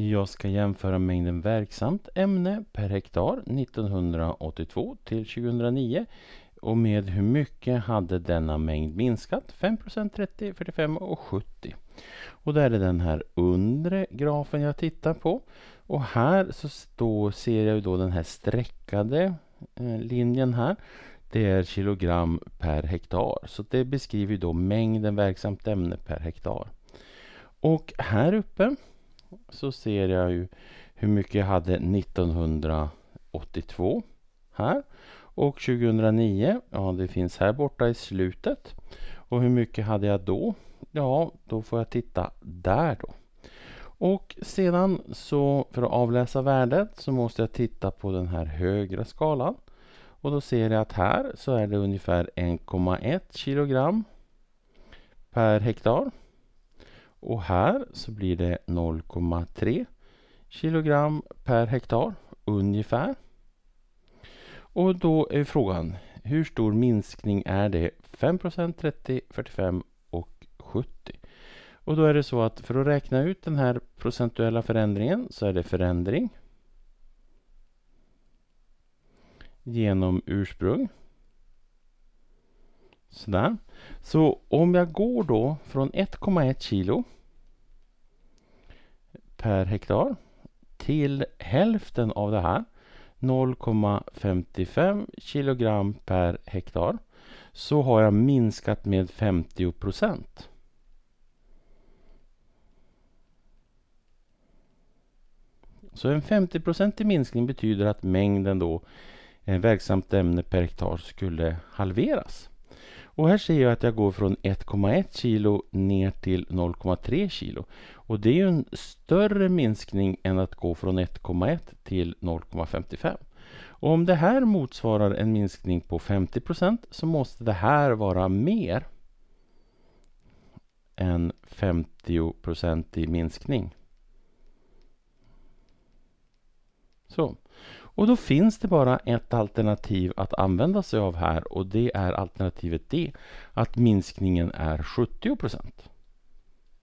Jag ska jämföra mängden verksamt ämne per hektar 1982 till 2009 och med hur mycket hade denna mängd minskat? 5 30, 45 och 70. Och där är den här undre grafen jag tittar på. Och här så står, ser jag ju då den här streckade eh, linjen här. Det är kilogram per hektar. Så det beskriver ju då mängden verksamt ämne per hektar. Och här uppe så ser jag ju hur mycket jag hade 1982 här. Och 2009, ja det finns här borta i slutet. Och hur mycket hade jag då? Ja, då får jag titta där då. Och sedan så för att avläsa värdet så måste jag titta på den här högra skalan. Och då ser jag att här så är det ungefär 1,1 kilogram per hektar. Och här så blir det 0,3 kg per hektar ungefär. Och då är frågan, hur stor minskning är det? 5 30, 45 och 70. Och då är det så att för att räkna ut den här procentuella förändringen så är det förändring genom ursprung. Sådär. Så om jag går då från 1,1 kilo per hektar till hälften av det här, 0,55 kg per hektar, så har jag minskat med 50 procent. Så en 50-procentig minskning betyder att mängden då eh, verksamt ämne per hektar skulle halveras. Och här ser jag att jag går från 1,1 kilo ner till 0,3 kilo. Och det är ju en större minskning än att gå från 1,1 till 0,55. Och om det här motsvarar en minskning på 50 så måste det här vara mer än 50 i minskning. Så. Och då finns det bara ett alternativ att använda sig av här och det är alternativet D, att minskningen är 70 procent.